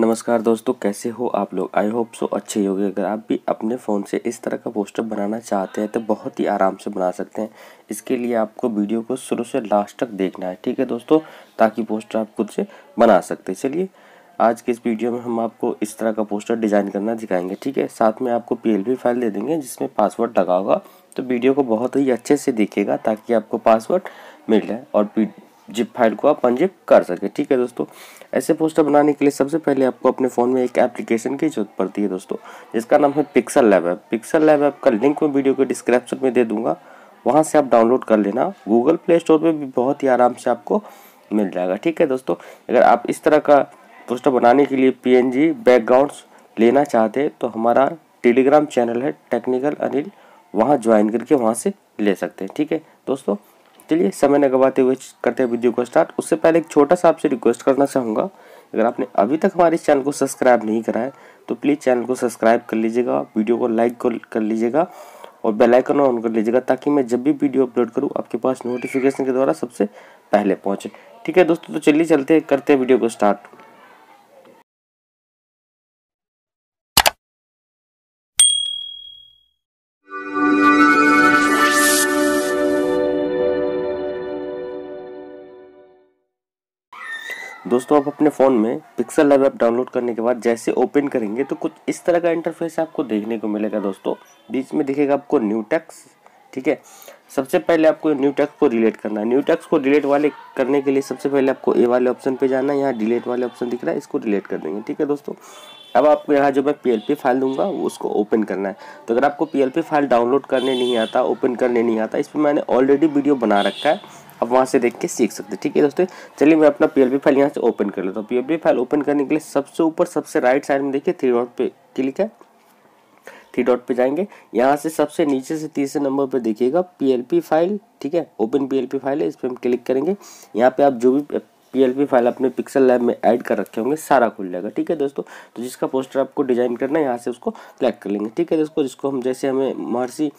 नमस्कार दोस्तों कैसे हो आप लोग आई होप सो अच्छे योगे अगर आप भी अपने फ़ोन से इस तरह का पोस्टर बनाना चाहते हैं तो बहुत ही आराम से बना सकते हैं इसके लिए आपको वीडियो को शुरू से लास्ट तक देखना है ठीक है दोस्तों ताकि पोस्टर आप खुद से बना सकते हैं चलिए आज के इस वीडियो में हम आपको इस तरह का पोस्टर डिज़ाइन करना दिखाएंगे ठीक है साथ में आपको पी फाइल दे देंगे जिसमें पासवर्ड लगा होगा तो वीडियो को बहुत ही अच्छे से देखेगा ताकि आपको पासवर्ड मिल जाए और जिप फाइल को आप अनजिप कर सके ठीक है दोस्तों ऐसे पोस्टर बनाने के लिए सबसे पहले आपको अपने फ़ोन में एक एप्लीकेशन की जरूरत पड़ती है दोस्तों जिसका नाम है pixel lab app pixel lab app का लिंक मैं वीडियो के डिस्क्रिप्शन में दे दूंगा वहाँ से आप डाउनलोड कर लेना गूगल प्ले स्टोर पर भी बहुत ही आराम से आपको मिल जाएगा ठीक है दोस्तों अगर आप इस तरह का पोस्टर बनाने के लिए पी बैकग्राउंड्स लेना चाहते हैं तो हमारा टेलीग्राम चैनल है टेक्निकल अनिल वहाँ ज्वाइन करके वहाँ से ले सकते हैं ठीक है दोस्तों चलिए समय न गवाते हुए करते हैं वीडियो को स्टार्ट उससे पहले एक छोटा सा आपसे रिक्वेस्ट करना चाहूँगा अगर आपने अभी तक हमारे चैनल को सब्सक्राइब नहीं करा है तो प्लीज़ चैनल को सब्सक्राइब कर लीजिएगा वीडियो को लाइक कर लीजिएगा और बेल आइकन ऑन कर लीजिएगा ताकि मैं जब भी वीडियो अपलोड करूँ आपके पास नोटिफिकेशन के द्वारा सबसे पहले पहुँचे ठीक है दोस्तों तो चलिए चलते करते हैं वीडियो को स्टार्ट दोस्तों आप अपने फ़ोन में पिक्सल लैब ऐप डाउनलोड करने के बाद जैसे ओपन करेंगे तो कुछ इस तरह का इंटरफेस आपको देखने को मिलेगा दोस्तों बीच में दिखेगा आपको न्यू टैक्स ठीक है सबसे पहले आपको न्यू टैक्स को रिलेट करना है न्यू टैक्स को रिलेट वाले करने के लिए सबसे पहले आपको ए वाले ऑप्शन पे जाना है यहाँ डिलेट वाले ऑप्शन दिख रहा है इसको रिलेट कर देंगे ठीक है दोस्तों अब आपको यहाँ जो मैं पी फाइल दूंगा उसको ओपन करना है तो अगर आपको पी फाइल डाउनलोड करने नहीं आता ओपन करने नहीं आता इस पर मैंने ऑलरेडी वीडियो बना रखा है आप वहाँ से देख के सीख सकते हैं ठीक है दोस्तों चलिए मैं अपना पी फाइल यहाँ से ओपन कर लेता हूँ पी फाइल ओपन करने के लिए सबसे ऊपर सबसे राइट साइड में देखिए थ्री डॉट पे क्लिक है थ्री डॉट पे जाएंगे यहाँ से सबसे नीचे से तीसरे नंबर पे देखिएगा पी फाइल ठीक है ओपन पी फाइल है इस पर हम क्लिक करेंगे यहाँ पे आप जो भी पी फाइल अपने पिक्सल लैब में ऐड कर रखे होंगे सारा खुल जाएगा ठीक है दोस्तों तो जिसका पोस्टर आपको डिजाइन करना है यहाँ से उसको क्लिक कर लेंगे ठीक है दोस्तों जिसको हम जैसे हमें महर्षि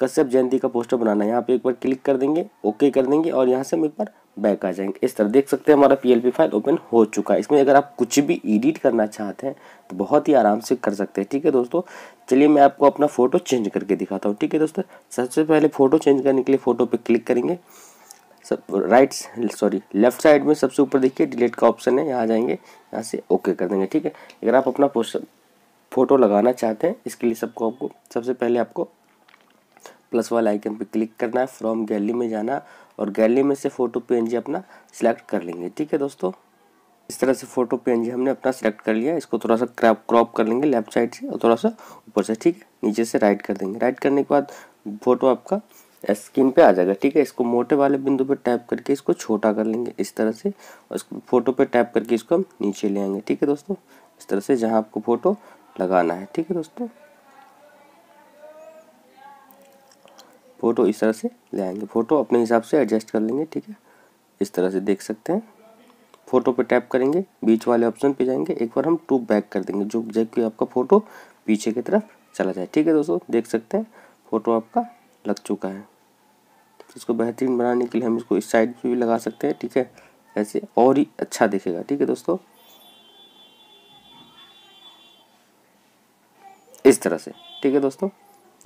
कश्यप जयंती का पोस्टर बनाना है यहाँ पे एक बार क्लिक कर देंगे ओके कर देंगे और यहाँ से हम एक बार बैक आ जाएंगे इस तरह देख सकते हैं हमारा पी फाइल ओपन हो चुका है इसमें अगर आप कुछ भी एडिट करना चाहते हैं तो बहुत ही आराम से कर सकते हैं ठीक है दोस्तों चलिए मैं आपको अपना फ़ोटो चेंज करके दिखाता हूँ ठीक है दोस्तों सबसे पहले फ़ोटो चेंज करने के लिए फ़ोटो पर क्लिक करेंगे सब राइट सॉरी लेफ्ट साइड में सबसे ऊपर देखिए डिलीट का ऑप्शन है यहाँ आ जाएंगे यहाँ से ओके कर देंगे ठीक है अगर आप अपना पोस्टर फ़ोटो लगाना चाहते हैं इसके लिए सबको आपको सबसे पहले आपको प्लस वाला आइकन पे क्लिक करना है फ्रॉम गैलरी में जाना और गैलरी में से फ़ोटो पी अपना सिलेक्ट कर लेंगे ठीक है दोस्तों इस तरह से फ़ोटो पी हमने अपना सेलेक्ट कर लिया इसको थोड़ा सा क्रॉप क्रॉप कर लेंगे लेफ्ट साइड से और थोड़ा सा ऊपर से ठीक है नीचे से राइट कर देंगे राइट करने के बाद फ़ोटो आपका स्क्रीन पे आ जाएगा ठीक है इसको मोटे वाले बिंदु पे टैप करके इसको छोटा कर लेंगे इस तरह से और इसको फोटो पे टैप करके इसको हम नीचे ले आएंगे ठीक है दोस्तों इस तरह से जहाँ आपको फ़ोटो लगाना है ठीक है दोस्तों फ़ोटो इस तरह से ले आएंगे फ़ोटो अपने हिसाब से एडजस्ट कर लेंगे ठीक है इस तरह से देख सकते हैं फ़ोटो पे टैप करेंगे बीच वाले ऑप्शन पे जाएंगे एक बार हम टू बैक कर देंगे जो जबकि आपका फ़ोटो पीछे की तरफ चला जाए ठीक है दोस्तों देख सकते हैं फ़ोटो आपका लग चुका है तो इसको बेहतरीन बनाने के लिए हम इसको इस साइड पर भी लगा सकते हैं ठीक है ऐसे और ही अच्छा दिखेगा ठीक है दोस्तों इस तरह से ठीक है दोस्तों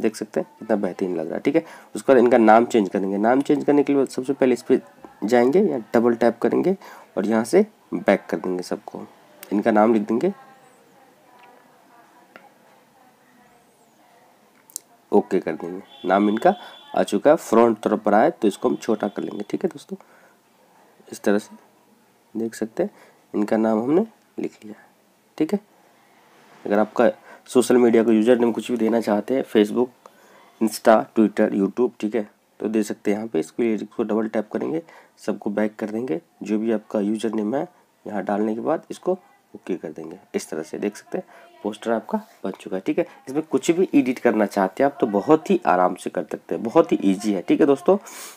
देख सकते हैं कितना बेहतरीन लग रहा है ठीक है उसके बाद इनका नाम चेंज करेंगे नाम चेंज करने के लिए सबसे पहले इस पर जाएंगे या डबल टैप करेंगे और यहाँ से बैक कर देंगे सबको इनका नाम लिख देंगे ओके कर देंगे नाम इनका आ चुका है फ्रंट तरफ पर आए तो इसको हम छोटा कर लेंगे ठीक है दोस्तों इस तरह से देख सकते हैं इनका नाम हमने लिख लिया ठीक है अगर आपका सोशल मीडिया का यूजर नेम कुछ भी देना चाहते हैं फेसबुक इंस्टा ट्विटर यूट्यूब ठीक है तो दे सकते हैं यहाँ पे इसके लिए इसको डबल टैप करेंगे सबको बैक कर देंगे जो भी आपका यूजर नेम है यहाँ डालने के बाद इसको ओके कर देंगे इस तरह से देख सकते हैं पोस्टर आपका बन चुका है ठीक है इसमें कुछ भी एडिट करना चाहते हैं आप तो बहुत ही आराम से कर सकते हैं बहुत ही ईजी है ठीक है दोस्तों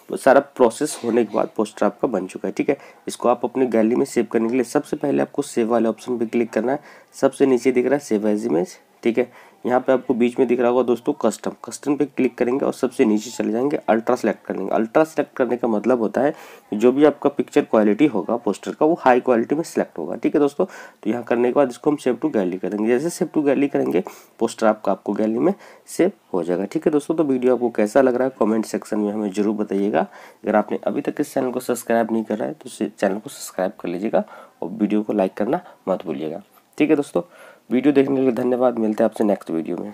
तो सारा प्रोसेस होने के बाद पोस्टर आपका बन चुका है ठीक है इसको आप अपनी गैलरी में सेव करने के लिए सबसे पहले आपको सेव वाले ऑप्शन पर क्लिक करना है सबसे नीचे दिख रहा है सेव एज इमेज ठीक है यहाँ पे आपको बीच में दिख रहा होगा दोस्तों कस्टम कस्टम पे क्लिक करेंगे और सबसे नीचे चले जाएंगे अल्ट्रा सेलेक्ट कर लेंगे अल्ट्रा सेलेक्ट करने का मतलब होता है कि जो भी आपका पिक्चर क्वालिटी होगा पोस्टर का वो हाई क्वालिटी में सेलेक्ट होगा ठीक है दोस्तों तो यहाँ करने के बाद इसको हम सेव टू गैली करेंगे जैसे सेव टू गैली करेंगे पोस्टर आपका आपको गैली में सेव हो जाएगा ठीक है दोस्तों तो वीडियो आपको कैसा लग रहा है कॉमेंट सेक्शन में हमें जरूर बताइएगा अगर आपने अभी तक इस चैनल को सब्सक्राइब नहीं करा है तो चैनल को सब्सक्राइब कर लीजिएगा और वीडियो को लाइक करना मत भूलिएगा ठीक है दोस्तों वीडियो देखने के लिए धन्यवाद मिलते हैं आपसे नेक्स्ट वीडियो में